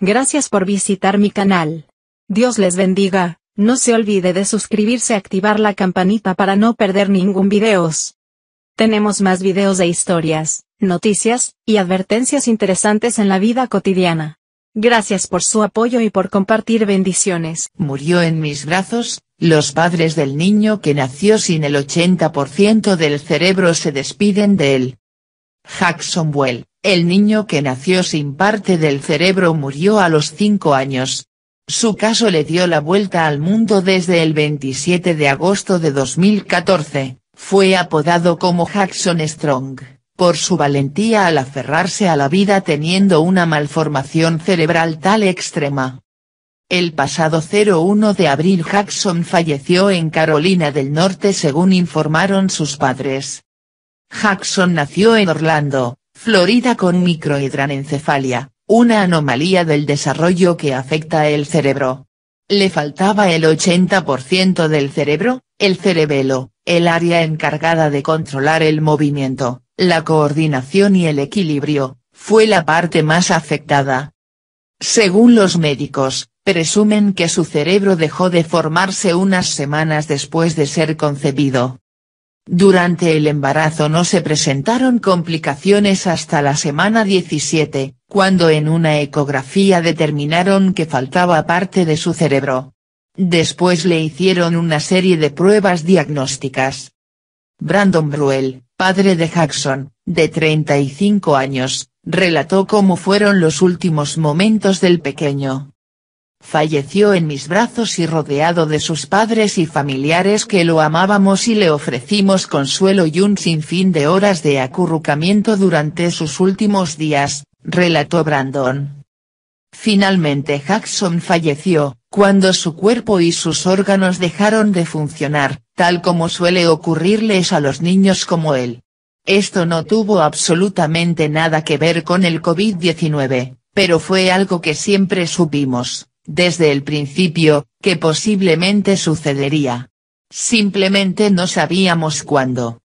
Gracias por visitar mi canal. Dios les bendiga, no se olvide de suscribirse y activar la campanita para no perder ningún videos. Tenemos más videos de historias, noticias, y advertencias interesantes en la vida cotidiana. Gracias por su apoyo y por compartir bendiciones. Murió en mis brazos, los padres del niño que nació sin el 80% del cerebro se despiden de él. Jackson Jacksonwell el niño que nació sin parte del cerebro murió a los 5 años. Su caso le dio la vuelta al mundo desde el 27 de agosto de 2014, fue apodado como Jackson Strong, por su valentía al aferrarse a la vida teniendo una malformación cerebral tal extrema. El pasado 01 de abril Jackson falleció en Carolina del Norte según informaron sus padres. Jackson nació en Orlando, Florida con microhidranencefalia, una anomalía del desarrollo que afecta el cerebro. Le faltaba el 80% del cerebro, el cerebelo, el área encargada de controlar el movimiento, la coordinación y el equilibrio, fue la parte más afectada. Según los médicos, presumen que su cerebro dejó de formarse unas semanas después de ser concebido. Durante el embarazo no se presentaron complicaciones hasta la semana 17, cuando en una ecografía determinaron que faltaba parte de su cerebro. Después le hicieron una serie de pruebas diagnósticas. Brandon Bruel, padre de Jackson, de 35 años, relató cómo fueron los últimos momentos del pequeño falleció en mis brazos y rodeado de sus padres y familiares que lo amábamos y le ofrecimos consuelo y un sinfín de horas de acurrucamiento durante sus últimos días, relató Brandon. Finalmente Jackson falleció, cuando su cuerpo y sus órganos dejaron de funcionar, tal como suele ocurrirles a los niños como él. Esto no tuvo absolutamente nada que ver con el COVID-19, pero fue algo que siempre supimos desde el principio, que posiblemente sucedería. Simplemente no sabíamos cuándo.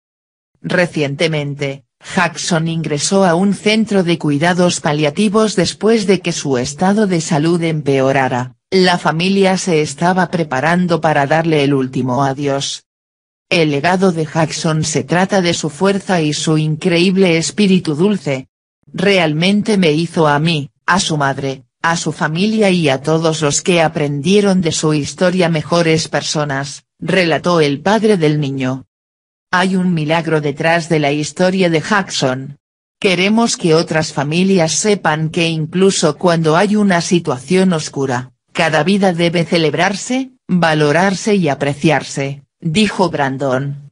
Recientemente, Jackson ingresó a un centro de cuidados paliativos después de que su estado de salud empeorara, la familia se estaba preparando para darle el último adiós. El legado de Jackson se trata de su fuerza y su increíble espíritu dulce. Realmente me hizo a mí, a su madre, a su familia y a todos los que aprendieron de su historia mejores personas, relató el padre del niño. Hay un milagro detrás de la historia de Jackson. Queremos que otras familias sepan que incluso cuando hay una situación oscura, cada vida debe celebrarse, valorarse y apreciarse, dijo Brandon.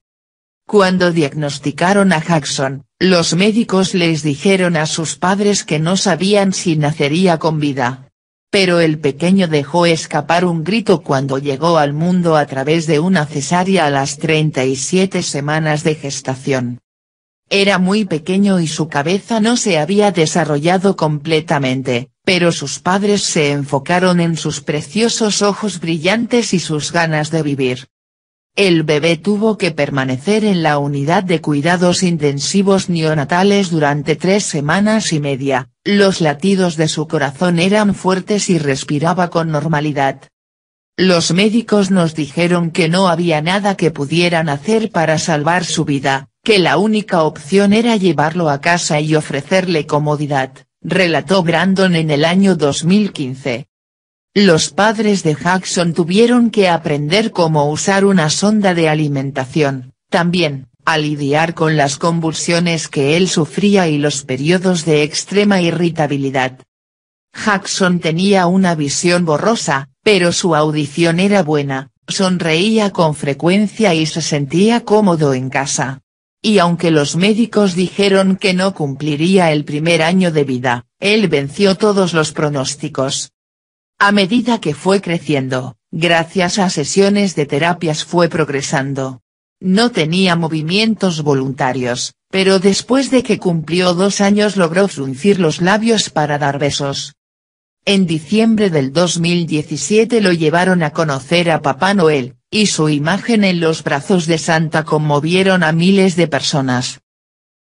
Cuando diagnosticaron a Jackson, los médicos les dijeron a sus padres que no sabían si nacería con vida. Pero el pequeño dejó escapar un grito cuando llegó al mundo a través de una cesárea a las 37 semanas de gestación. Era muy pequeño y su cabeza no se había desarrollado completamente, pero sus padres se enfocaron en sus preciosos ojos brillantes y sus ganas de vivir. El bebé tuvo que permanecer en la unidad de cuidados intensivos neonatales durante tres semanas y media, los latidos de su corazón eran fuertes y respiraba con normalidad. Los médicos nos dijeron que no había nada que pudieran hacer para salvar su vida, que la única opción era llevarlo a casa y ofrecerle comodidad, relató Brandon en el año 2015. Los padres de Jackson tuvieron que aprender cómo usar una sonda de alimentación, también, a lidiar con las convulsiones que él sufría y los periodos de extrema irritabilidad. Jackson tenía una visión borrosa, pero su audición era buena, sonreía con frecuencia y se sentía cómodo en casa. Y aunque los médicos dijeron que no cumpliría el primer año de vida, él venció todos los pronósticos. A medida que fue creciendo, gracias a sesiones de terapias fue progresando. No tenía movimientos voluntarios, pero después de que cumplió dos años logró fruncir los labios para dar besos. En diciembre del 2017 lo llevaron a conocer a Papá Noel, y su imagen en los brazos de Santa conmovieron a miles de personas.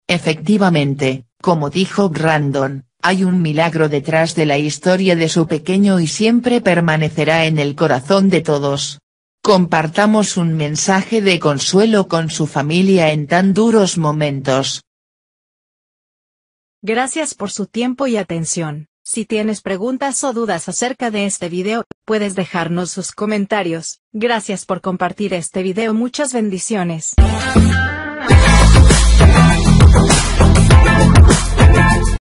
Efectivamente, como dijo Brandon, hay un milagro detrás de la historia de su pequeño y siempre permanecerá en el corazón de todos. Compartamos un mensaje de consuelo con su familia en tan duros momentos. Gracias por su tiempo y atención. Si tienes preguntas o dudas acerca de este video, puedes dejarnos sus comentarios. Gracias por compartir este video. Muchas bendiciones.